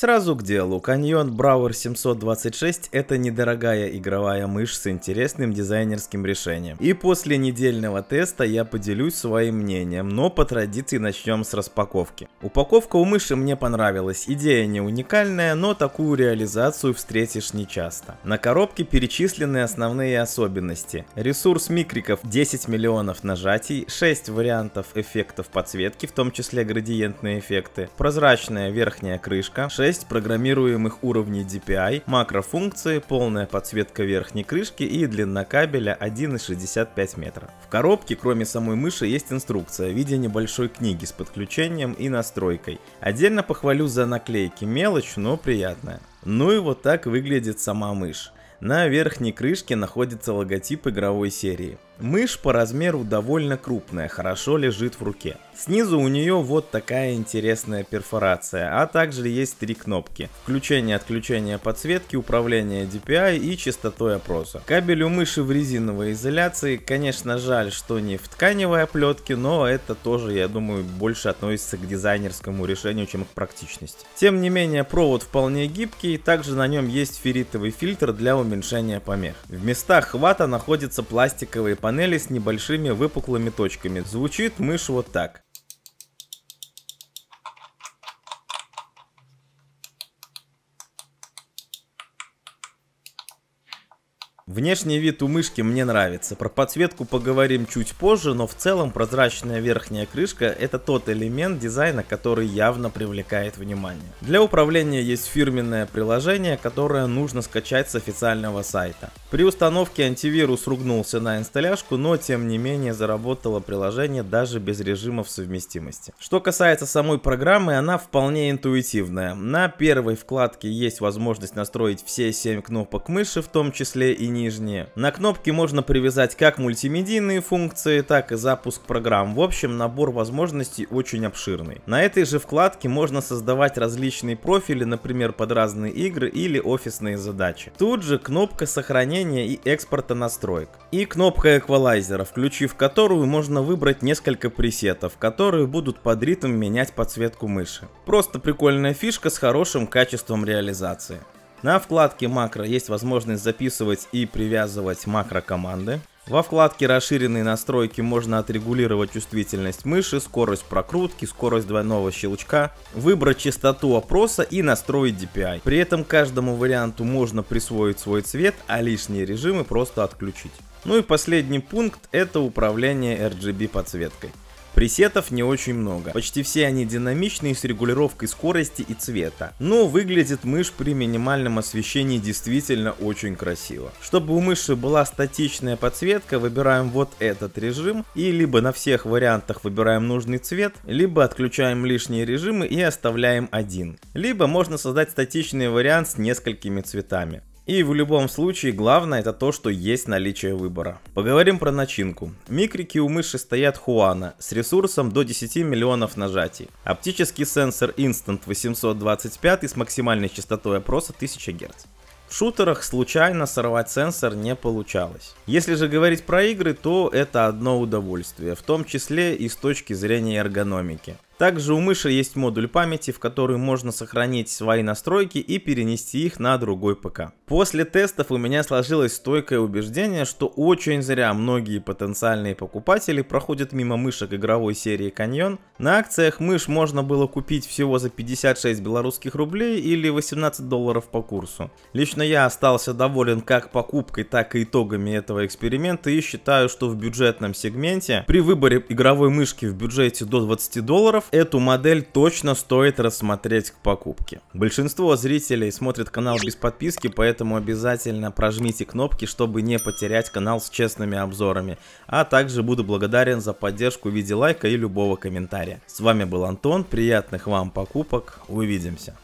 Сразу к делу. Каньон Брауэр 726 – это недорогая игровая мышь с интересным дизайнерским решением. И после недельного теста я поделюсь своим мнением, но по традиции начнем с распаковки. Упаковка у мыши мне понравилась, идея не уникальная, но такую реализацию встретишь нечасто. На коробке перечислены основные особенности. Ресурс микриков 10 миллионов нажатий, 6 вариантов эффектов подсветки, в том числе градиентные эффекты, прозрачная верхняя крышка, 6 6 программируемых уровней DPI, макрофункции, полная подсветка верхней крышки и длина кабеля 1,65 метра. В коробке, кроме самой мыши, есть инструкция в виде небольшой книги с подключением и настройкой. Отдельно похвалю за наклейки, мелочь, но приятная. Ну и вот так выглядит сама мышь. На верхней крышке находится логотип игровой серии. Мышь по размеру довольно крупная, хорошо лежит в руке. Снизу у нее вот такая интересная перфорация, а также есть три кнопки. Включение-отключение подсветки, управление DPI и частотой опроса. Кабель у мыши в резиновой изоляции, конечно жаль, что не в тканевой оплетке, но это тоже, я думаю, больше относится к дизайнерскому решению, чем к практичности. Тем не менее, провод вполне гибкий, также на нем есть ферритовый фильтр для уменьшения помех. В местах хвата находятся пластиковые панели панели с небольшими выпуклыми точками. Звучит мышь вот так. Внешний вид у мышки мне нравится, про подсветку поговорим чуть позже, но в целом прозрачная верхняя крышка это тот элемент дизайна, который явно привлекает внимание. Для управления есть фирменное приложение, которое нужно скачать с официального сайта. При установке антивирус ругнулся на инсталляшку, но тем не менее заработало приложение даже без режимов совместимости. Что касается самой программы, она вполне интуитивная. На первой вкладке есть возможность настроить все 7 кнопок мыши, в том числе и нижние. На кнопки можно привязать как мультимедийные функции, так и запуск программ. В общем, набор возможностей очень обширный. На этой же вкладке можно создавать различные профили, например, под разные игры или офисные задачи. Тут же кнопка сохранения хранения и экспорта настроек. И кнопка эквалайзера, включив которую можно выбрать несколько пресетов, которые будут под ритм менять подсветку мыши. Просто прикольная фишка с хорошим качеством реализации. На вкладке макро есть возможность записывать и привязывать макро команды. Во вкладке «Расширенные настройки» можно отрегулировать чувствительность мыши, скорость прокрутки, скорость двойного щелчка, выбрать частоту опроса и настроить DPI. При этом каждому варианту можно присвоить свой цвет, а лишние режимы просто отключить. Ну и последний пункт это управление RGB подсветкой. Пресетов не очень много. Почти все они динамичные с регулировкой скорости и цвета. Но выглядит мышь при минимальном освещении действительно очень красиво. Чтобы у мыши была статичная подсветка, выбираем вот этот режим и либо на всех вариантах выбираем нужный цвет, либо отключаем лишние режимы и оставляем один. Либо можно создать статичный вариант с несколькими цветами. И в любом случае, главное это то, что есть наличие выбора. Поговорим про начинку. Микрики у мыши стоят Хуана с ресурсом до 10 миллионов нажатий. Оптический сенсор Instant 825 с максимальной частотой опроса 1000 Гц. В шутерах случайно сорвать сенсор не получалось. Если же говорить про игры, то это одно удовольствие, в том числе и с точки зрения эргономики. Также у мыши есть модуль памяти, в который можно сохранить свои настройки и перенести их на другой ПК. После тестов у меня сложилось стойкое убеждение, что очень зря многие потенциальные покупатели проходят мимо мышек игровой серии Каньон. На акциях мышь можно было купить всего за 56 белорусских рублей или 18 долларов по курсу. Лично я остался доволен как покупкой, так и итогами этого эксперимента и считаю, что в бюджетном сегменте при выборе игровой мышки в бюджете до 20 долларов эту модель точно стоит рассмотреть к покупке. Большинство зрителей смотрят канал без подписки, поэтому поэтому обязательно прожмите кнопки, чтобы не потерять канал с честными обзорами. А также буду благодарен за поддержку в виде лайка и любого комментария. С вами был Антон, приятных вам покупок, увидимся.